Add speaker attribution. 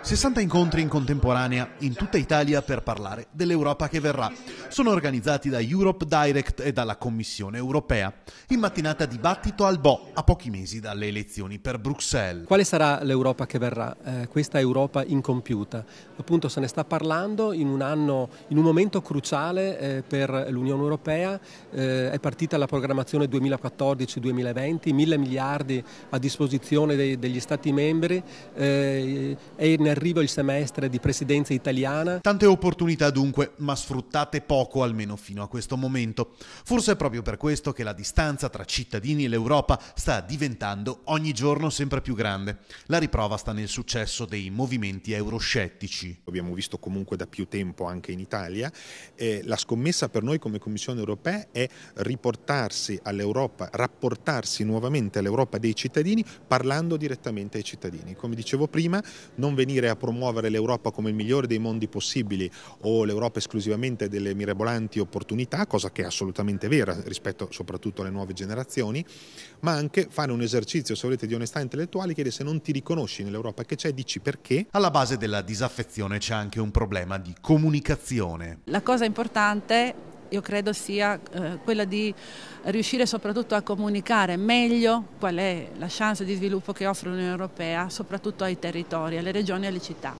Speaker 1: 60 incontri in contemporanea in tutta Italia per parlare dell'Europa che verrà. Sono organizzati da Europe Direct e dalla Commissione europea. In mattinata dibattito
Speaker 2: al Bo, a pochi mesi dalle elezioni per Bruxelles. Quale sarà l'Europa che verrà? Eh, questa Europa incompiuta. Appunto se ne sta parlando in un, anno, in un momento cruciale eh, per l'Unione Europea. Eh, è partita la programmazione 2014-2020, mille miliardi a disposizione dei, degli Stati membri eh, è in arrivo il semestre di presidenza italiana. Tante opportunità dunque, ma sfruttate
Speaker 1: poco almeno fino a questo momento. Forse è proprio per questo che la distanza tra cittadini e l'Europa sta diventando ogni giorno sempre più grande. La riprova sta nel successo dei
Speaker 3: movimenti euroscettici. Abbiamo visto comunque da più tempo anche in Italia, eh, la scommessa per noi come Commissione europea è riportarsi all'Europa, rapportarsi nuovamente all'Europa dei cittadini parlando direttamente ai cittadini. Come dicevo prima, non non venire a promuovere l'Europa come il migliore dei mondi possibili o l'Europa esclusivamente delle mirabolanti opportunità, cosa che è assolutamente vera rispetto soprattutto alle nuove generazioni, ma anche fare un esercizio, se volete, di onestà intellettuale che se non ti riconosci nell'Europa che c'è, dici perché. Alla base della disaffezione c'è anche un problema di comunicazione.
Speaker 4: La cosa importante io credo sia eh, quella di riuscire soprattutto a comunicare meglio qual è la chance di sviluppo che offre l'Unione Europea, soprattutto ai territori, alle regioni e alle città.